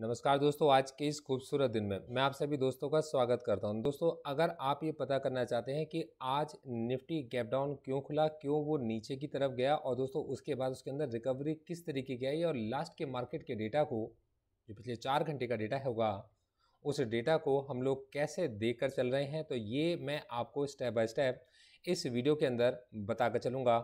नमस्कार दोस्तों आज के इस खूबसूरत दिन में मैं आप सभी दोस्तों का स्वागत करता हूं दोस्तों अगर आप ये पता करना चाहते हैं कि आज निफ्टी गैप डाउन क्यों खुला क्यों वो नीचे की तरफ गया और दोस्तों उसके बाद उसके अंदर रिकवरी किस तरीके की आई और लास्ट के मार्केट के डेटा को जो पिछले चार घंटे का डेटा होगा उस डेटा को हम लोग कैसे देख चल रहे हैं तो ये मैं आपको स्टेप बाय स्टेप इस वीडियो के अंदर बता कर चलूँगा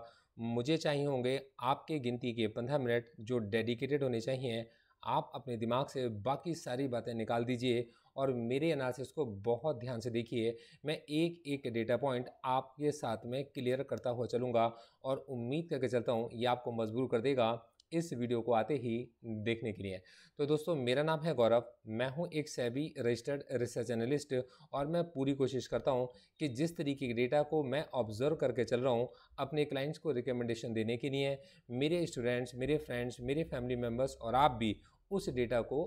मुझे चाहिए होंगे आपके गिनती के पंद्रह मिनट जो डेडिकेटेड होने चाहिए आप अपने दिमाग से बाकी सारी बातें निकाल दीजिए और मेरे एनालिसिस को बहुत ध्यान से देखिए मैं एक एक डेटा पॉइंट आपके साथ में क्लियर करता हुआ चलूँगा और उम्मीद करके चलता हूँ ये आपको मजबूर कर देगा इस वीडियो को आते ही देखने के लिए तो दोस्तों मेरा नाम है गौरव मैं हूं एक सेबी रजिस्टर्ड रिसर्च एनालिस्ट और मैं पूरी कोशिश करता हूं कि जिस तरीके के डेटा को मैं ऑब्जर्व करके चल रहा हूं अपने क्लाइंट्स को रिकमेंडेशन देने के लिए मेरे स्टूडेंट्स मेरे फ्रेंड्स मेरे फैमिली मेम्बर्स और आप भी उस डेटा को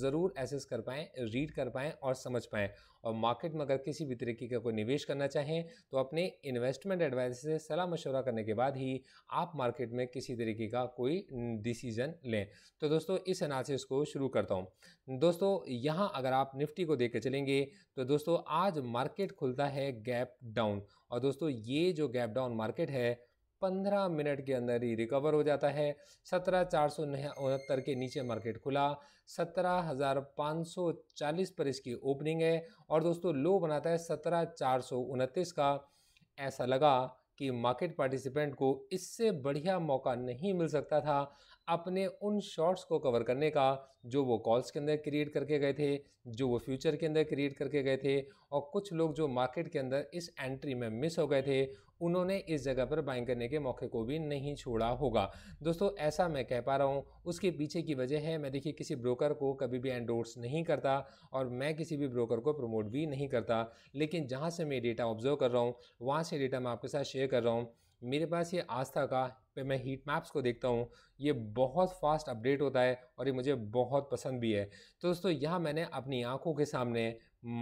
ज़रूर एसेस कर पाएँ रीड कर पाएँ और समझ पाएँ और मार्केट में अगर किसी भी तरीके का कोई निवेश करना चाहें तो अपने इन्वेस्टमेंट एडवाइजर से सलाह मशवरा करने के बाद ही आप मार्केट में किसी तरीके का कोई डिसीजन लें तो दोस्तों इस एनालिसिस को शुरू करता हूँ दोस्तों यहाँ अगर आप निफ्टी को देख चलेंगे तो दोस्तों आज मार्केट खुलता है गैप डाउन और दोस्तों ये जो गैप डाउन मार्केट है पंद्रह मिनट के अंदर ही रिकवर हो जाता है सत्रह चार सौ उनहत्तर के नीचे मार्केट खुला सत्रह हज़ार पाँच सौ चालीस पर इसकी ओपनिंग है और दोस्तों लो बनाता है सत्रह चार सौ उनतीस का ऐसा लगा कि मार्केट पार्टिसिपेंट को इससे बढ़िया मौका नहीं मिल सकता था अपने उन शॉर्ट्स को कवर करने का जो वो कॉल्स के अंदर क्रिएट करके गए थे जो वो फ्यूचर के अंदर क्रिएट करके गए थे और कुछ लोग जो मार्केट के अंदर इस एंट्री में मिस हो गए थे उन्होंने इस जगह पर बाइंग करने के मौके को भी नहीं छोड़ा होगा दोस्तों ऐसा मैं कह पा रहा हूँ उसके पीछे की वजह है मैं देखिए किसी ब्रोकर को कभी भी एंडोर्स नहीं करता और मैं किसी भी ब्रोकर को प्रमोट भी नहीं करता लेकिन जहाँ से मैं डेटा ऑब्जर्व कर रहा हूँ वहाँ से डेटा मैं आपके साथ शेयर कर रहा हूँ मेरे पास ये आस्था का पे मैं हीट मैप्स को देखता हूँ ये बहुत फास्ट अपडेट होता है और ये मुझे बहुत पसंद भी है तो दोस्तों यहाँ मैंने अपनी आंखों के सामने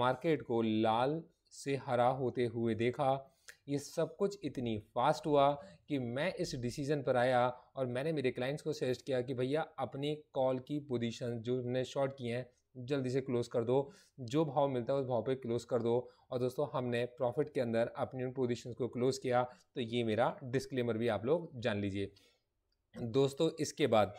मार्केट को लाल से हरा होते हुए देखा ये सब कुछ इतनी फास्ट हुआ कि मैं इस डिसीज़न पर आया और मैंने मेरे क्लाइंट्स को सजेस्ट किया कि भैया अपनी कॉल की पोजीशन जो हमने शॉर्ट किए हैं जल्दी से क्लोज़ कर दो जो भाव मिलता है उस भाव पे क्लोज़ कर दो और दोस्तों हमने प्रॉफिट के अंदर अपनी उन पोजिशन को क्लोज़ किया तो ये मेरा डिस्क्लेमर भी आप लोग जान लीजिए दोस्तों इसके बाद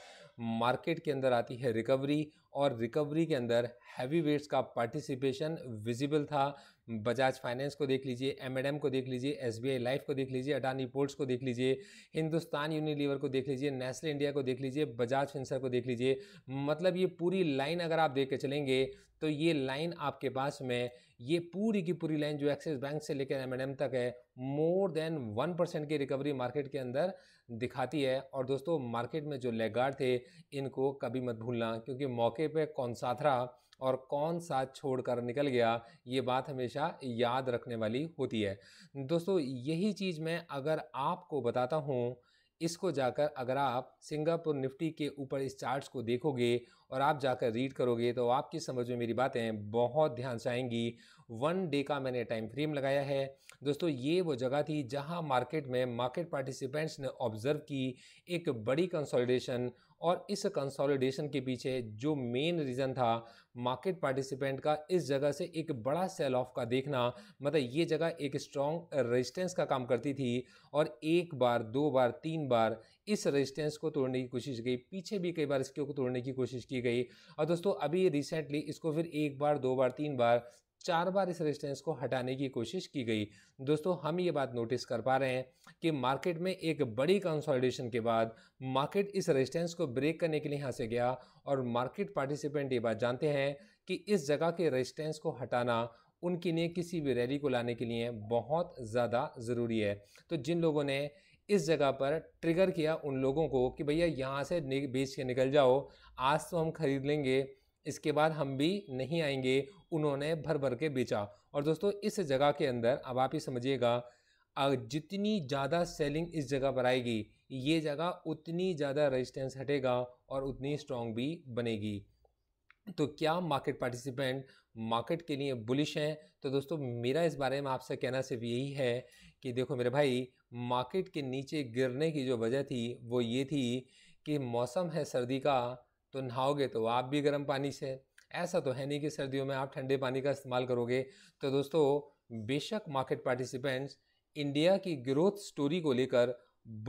मार्केट के अंदर आती है रिकवरी और रिकवरी के अंदर हैवी वेट्स का पार्टिसिपेशन विजिबल था बजाज फाइनेंस को देख लीजिए एम को देख लीजिए एस लाइफ को देख लीजिए अडानी पोर्ट्स को देख लीजिए हिंदुस्तान यूनिलीवर को देख लीजिए नेस्ले इंडिया को देख लीजिए बजाज फिंसर को देख लीजिए मतलब ये पूरी लाइन अगर आप देख के चलेंगे तो ये लाइन आपके पास में ये पूरी की पूरी लाइन जो एक्सिस बैंक से लेकर एम तक है मोर देन वन परसेंट की रिकवरी मार्केट के अंदर दिखाती है और दोस्तों मार्केट में जो लेगार्ड थे इनको कभी मत भूलना क्योंकि मौके पे कौनसाथरा और कौन सा छोड़कर निकल गया ये बात हमेशा याद रखने वाली होती है दोस्तों यही चीज़ मैं अगर आपको बताता हूँ इसको जाकर अगर आप सिंगापुर निफ्टी के ऊपर इस चार्ट्स को देखोगे और आप जाकर रीड करोगे तो आपकी समझ में मेरी बातें बहुत ध्यान से आएंगी वन डे का मैंने टाइम फ्रेम लगाया है दोस्तों ये वो जगह थी जहां मार्केट में मार्केट पार्टिसिपेंट्स ने ऑब्जर्व की एक बड़ी कंसोलिडेशन और इस कंसोलिडेशन के पीछे जो मेन रीज़न था मार्केट पार्टिसिपेंट का इस जगह से एक बड़ा सेल ऑफ का देखना मतलब ये जगह एक स्ट्रॉन्ग रेजिस्टेंस का काम करती थी और एक बार दो बार तीन बार इस रेजिस्टेंस को तोड़ने की कोशिश की पीछे भी कई बार इसको तोड़ने की कोशिश की गई और दोस्तों अभी रिसेंटली इसको फिर एक बार दो बार तीन बार चार बार इस रेजिस्टेंस को हटाने की कोशिश की गई दोस्तों हम ये बात नोटिस कर पा रहे हैं कि मार्केट में एक बड़ी कंसोलिडेशन के बाद मार्केट इस रेजिस्टेंस को ब्रेक करने के लिए यहाँ से गया और मार्केट पार्टिसिपेंट ये बात जानते हैं कि इस जगह के रेजिस्टेंस को हटाना उनके लिए किसी भी रैली को लाने के लिए बहुत ज़्यादा ज़रूरी है तो जिन लोगों ने इस जगह पर ट्रिगर किया उन लोगों को कि भैया यहाँ से बेच के निकल जाओ आज तो हम खरीद लेंगे इसके बाद हम भी नहीं आएंगे उन्होंने भर भर के बेचा और दोस्तों इस जगह के अंदर अब आप ही समझिएगा जितनी ज़्यादा सेलिंग इस जगह पर आएगी ये जगह उतनी ज़्यादा रेजिस्टेंस हटेगा और उतनी स्ट्रॉन्ग भी बनेगी तो क्या मार्केट पार्टिसिपेंट मार्केट के लिए बुलिश हैं तो दोस्तों मेरा इस बारे में आपसे कहना सिर्फ यही है कि देखो मेरे भाई मार्केट के नीचे गिरने की जो वजह थी वो ये थी कि मौसम है सर्दी का तो नहाओगे तो आप भी गर्म पानी से ऐसा तो है नहीं कि सर्दियों में आप ठंडे पानी का इस्तेमाल करोगे तो दोस्तों बेशक मार्केट पार्टिसिपेंट्स इंडिया की ग्रोथ स्टोरी को लेकर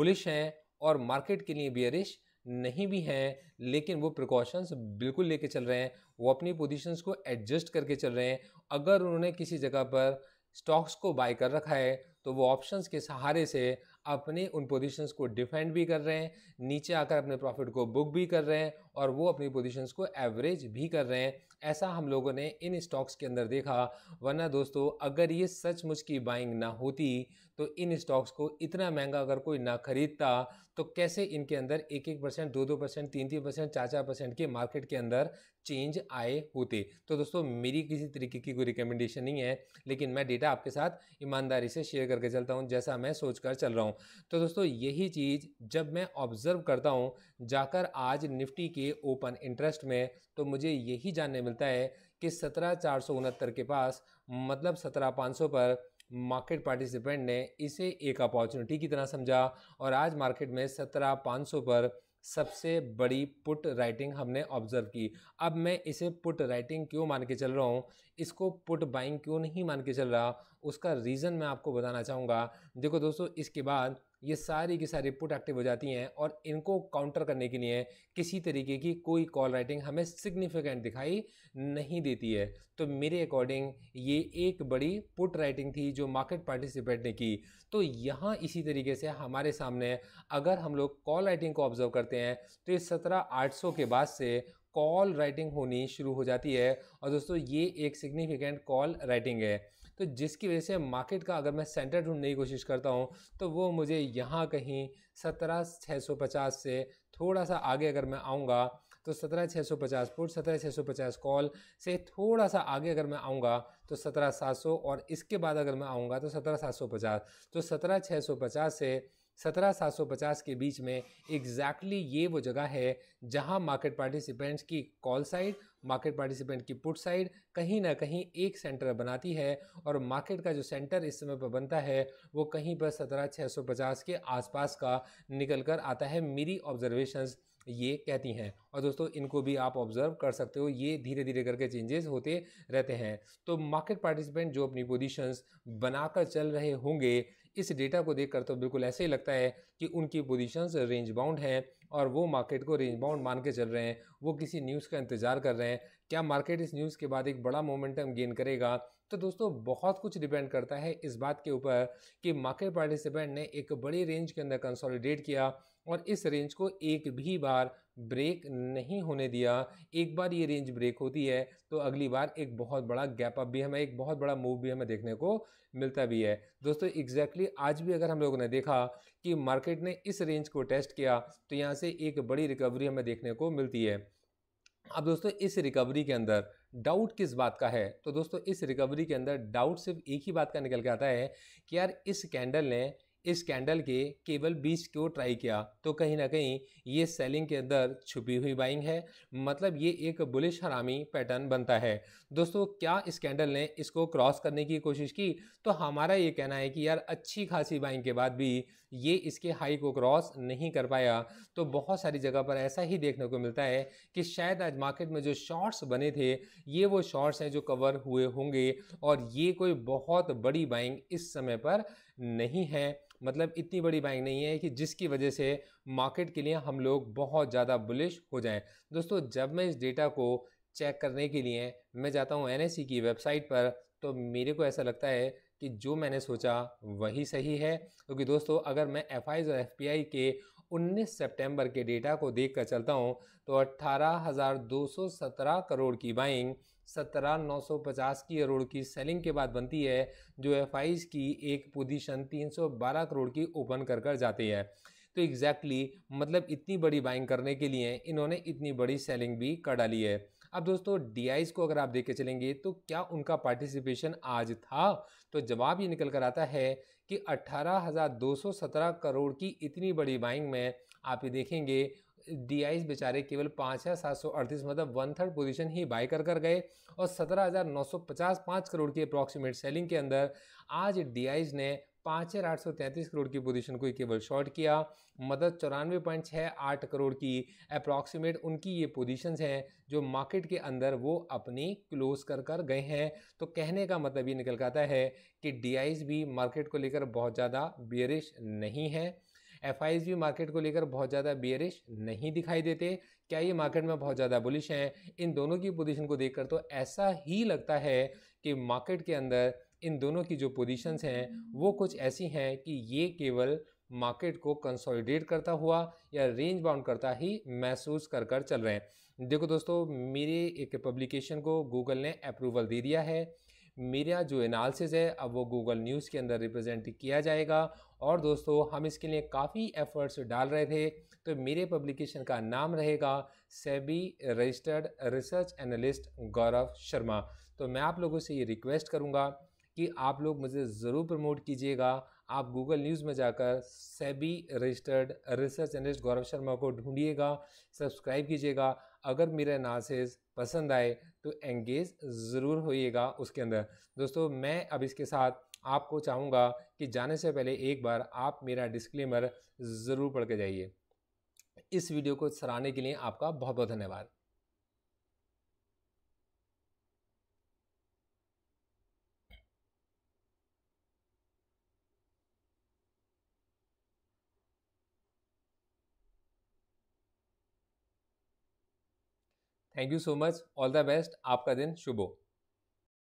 बुलिश हैं और मार्केट के लिए बियरिश नहीं भी हैं लेकिन वो प्रिकॉशंस बिल्कुल लेके चल रहे हैं वो अपनी पोजीशंस को एडजस्ट करके चल रहे हैं अगर उन्होंने किसी जगह पर स्टॉक्स को बाय कर रखा है तो वो ऑप्शंस के सहारे से अपने उन पोजीशंस को डिफेंड भी कर रहे हैं नीचे आकर अपने प्रॉफिट को बुक भी कर रहे हैं और वो अपनी पोजीशंस को एवरेज भी कर रहे हैं ऐसा हम लोगों ने इन स्टॉक्स के अंदर देखा वरना दोस्तों अगर ये सचमुच की बाइंग ना होती तो इन स्टॉक्स को इतना महंगा अगर कोई ना खरीदता तो कैसे इनके अंदर एक एक परसेंट दो दो परसेंट तीन तीन परसेंट चार चार परसेंट के मार्केट के अंदर चेंज आए होते तो दोस्तों मेरी किसी तरीके की कोई रिकमेंडेशन नहीं है लेकिन मैं डेटा आपके साथ ईमानदारी से शेयर करके चलता हूँ जैसा मैं सोच कर चल रहा हूँ तो दोस्तों यही चीज़ जब मैं ऑब्जर्व करता हूँ जाकर आज निफ्टी के ओपन इंटरेस्ट में तो मुझे यही जानने मिलता है कि सत्रह चार सौ उनहत्तर के पास मतलब सत्रह पाँच सौ पर मार्केट पार्टिसिपेंट ने इसे एक अपॉर्चुनिटी की तरह समझा और आज मार्केट में सत्रह पाँच सौ पर सबसे बड़ी पुट राइटिंग हमने ऑब्जर्व की अब मैं इसे पुट राइटिंग क्यों मान के चल रहा हूँ इसको पुट बाइंग क्यों नहीं मान के चल रहा उसका रीज़न मैं आपको बताना चाहूँगा देखो दोस्तों इसके बाद ये सारी की सारी पुट एक्टिव हो जाती हैं और इनको काउंटर करने के लिए किसी तरीके की कोई कॉल राइटिंग हमें सिग्निफिकेंट दिखाई नहीं देती है तो मेरे अकॉर्डिंग ये एक बड़ी पुट राइटिंग थी जो मार्केट पार्टिसिपेट ने की तो यहाँ इसी तरीके से हमारे सामने अगर हम लोग कॉल राइटिंग को ऑब्जर्व करते हैं तो ये सत्रह आठ सौ के बाद से कॉल राइटिंग होनी शुरू हो जाती है और दोस्तों ये एक सिग्निफिकेंट कॉल राइटिंग है तो जिसकी वजह से मार्केट का अगर मैं सेंटर ढूंढने की कोशिश करता हूँ तो वो मुझे यहाँ कहीं सत्रह छः सौ पचास से थोड़ा सा आगे अगर मैं आऊँगा तो सत्रह छः सौ पचास फुट सत्रह छः सौ पचास कॉल से थोड़ा सा आगे अगर मैं आऊँगा तो सत्रह सात सौ और इसके बाद अगर मैं आऊँगा तो सत्रह सात सौ पचास तो सत्रह छः सौ पचास से 17,750 के बीच में एग्जैक्टली exactly ये वो जगह है जहां मार्केट पार्टिसिपेंट्स की कॉल साइड मार्केट पार्टिसिपेंट की पुट साइड कहीं ना कहीं एक सेंटर बनाती है और मार्केट का जो सेंटर इस समय पर बनता है वो कहीं पर 17,650 के आसपास का निकल कर आता है मेरी ऑब्जर्वेशंस ये कहती हैं और दोस्तों इनको भी आप ऑब्जर्व कर सकते हो ये धीरे धीरे करके चेंजेस होते रहते हैं तो मार्केट पार्टिसिपेंट जो अपनी पोजीशंस बनाकर चल रहे होंगे इस डेटा को देखकर तो बिल्कुल ऐसे ही लगता है कि उनकी पोजीशंस रेंज बाउंड हैं और वो मार्केट को रेंज बाउंड मान के चल रहे हैं वो किसी न्यूज़ का इंतज़ार कर रहे हैं क्या मार्केट इस न्यूज़ के बाद एक बड़ा मोमेंटम गेन करेगा तो दोस्तों बहुत कुछ डिपेंड करता है इस बात के ऊपर कि मार्केट पार्टिसिपेंट ने एक बड़ी रेंज के अंदर कंसोलिडेट किया और इस रेंज को एक भी बार ब्रेक नहीं होने दिया एक बार ये रेंज ब्रेक होती है तो अगली बार एक बहुत बड़ा गैप अप भी हमें एक बहुत बड़ा मूव भी हमें देखने को मिलता भी है दोस्तों एग्जैक्टली exactly आज भी अगर हम लोगों ने देखा कि मार्केट ने इस रेंज को टेस्ट किया तो यहाँ से एक बड़ी रिकवरी हमें देखने को मिलती है अब दोस्तों इस रिकवरी के अंदर डाउट किस बात का है तो दोस्तों इस रिकवरी के अंदर डाउट सिर्फ एक ही बात का निकल के आता है कि यार इस कैंडल ने इस कैंडल के केवल बीच को ट्राई किया तो कहीं ना कहीं ये सेलिंग के अंदर छुपी हुई बाइंग है मतलब ये एक बुलिश हरामी पैटर्न बनता है दोस्तों क्या इस कैंडल ने इसको क्रॉस करने की कोशिश की तो हमारा ये कहना है कि यार अच्छी खासी बाइंग के बाद भी ये इसके हाई को क्रॉस नहीं कर पाया तो बहुत सारी जगह पर ऐसा ही देखने को मिलता है कि शायद आज मार्केट में जो शॉर्ट्स बने थे ये वो शॉर्ट्स हैं जो कवर हुए होंगे और ये कोई बहुत बड़ी बाइंग इस समय पर नहीं है मतलब इतनी बड़ी बाइंग नहीं है कि जिसकी वजह से मार्केट के लिए हम लोग बहुत ज़्यादा बुलिश हो जाएं दोस्तों जब मैं इस डेटा को चेक करने के लिए मैं जाता हूँ एन की वेबसाइट पर तो मेरे को ऐसा लगता है कि जो मैंने सोचा वही सही है क्योंकि तो दोस्तों अगर मैं एफ और एफ के 19 सितंबर के डेटा को देखकर चलता हूँ तो 18,217 करोड़ की बाइंग सत्रह नौ सौ पचास की करोड़ की सेलिंग के बाद बनती है जो एफ की एक पोजीशन तीन सौ बारह करोड़ की ओपन कर कर जाती है तो एग्जैक्टली exactly, मतलब इतनी बड़ी बाइंग करने के लिए इन्होंने इतनी बड़ी सेलिंग भी कर डाली है अब दोस्तों डी को अगर आप देख के चलेंगे तो क्या उनका पार्टिसिपेशन आज था तो जवाब ये निकल कर आता है कि अट्ठारह करोड़ की इतनी बड़ी बाइंग में आप ये देखेंगे डी बेचारे केवल पाँच हज़ार सात सौ अड़तीस मतलब वन थर्ड पोजीशन ही बाय कर कर गए और सत्रह हज़ार नौ सौ पचास पाँच करोड़ की अप्रॉक्सीमेट सेलिंग के अंदर आज डी ने पाँच हज़ार आठ सौ तैंतीस करोड़ की पोजीशन को केवल शॉर्ट किया मतलब चौरानवे पॉइंट छः आठ करोड़ की अप्रॉक्सीमेट उनकी ये पोजीशंस हैं जो मार्केट के अंदर वो अपनी क्लोज कर कर गए हैं तो कहने का मतलब ये निकल जाता है कि डी भी मार्केट को लेकर बहुत ज़्यादा बियरिश नहीं है एफ भी मार्केट को लेकर बहुत ज़्यादा बियरिश नहीं दिखाई देते क्या ये मार्केट में बहुत ज़्यादा बुलिश हैं इन दोनों की पोजीशन को देखकर तो ऐसा ही लगता है कि मार्केट के अंदर इन दोनों की जो पोजिशंस हैं वो कुछ ऐसी हैं कि ये केवल मार्केट को कंसोलिडेट करता हुआ या रेंज बाउंड करता ही महसूस कर कर चल रहे हैं देखो दोस्तों मेरे एक पब्लिकेशन को गूगल ने अप्रूवल दे दिया है मेरा जो एनालिसिस है अब वो गूगल न्यूज़ के अंदर रिप्रेजेंट किया जाएगा और दोस्तों हम इसके लिए काफ़ी एफर्ट्स डाल रहे थे तो मेरे पब्लिकेशन का नाम रहेगा SEBI registered research analyst Gaurav Sharma तो मैं आप लोगों से ये रिक्वेस्ट करूँगा कि आप लोग मुझे ज़रूर प्रमोट कीजिएगा आप गूगल न्यूज़ में जाकर SEBI registered research analyst Gaurav Sharma को ढूंढिएगा सब्सक्राइब कीजिएगा अगर मेरे एनालिसिस पसंद आए तो एंगेज ज़रूर होइएगा उसके अंदर दोस्तों मैं अब इसके साथ आपको चाहूँगा कि जाने से पहले एक बार आप मेरा डिस्क्लेमर ज़रूर पढ़ के जाइए इस वीडियो को सराहने के लिए आपका बहुत बहुत धन्यवाद thank you so much all the best आपका दिन शुभ हो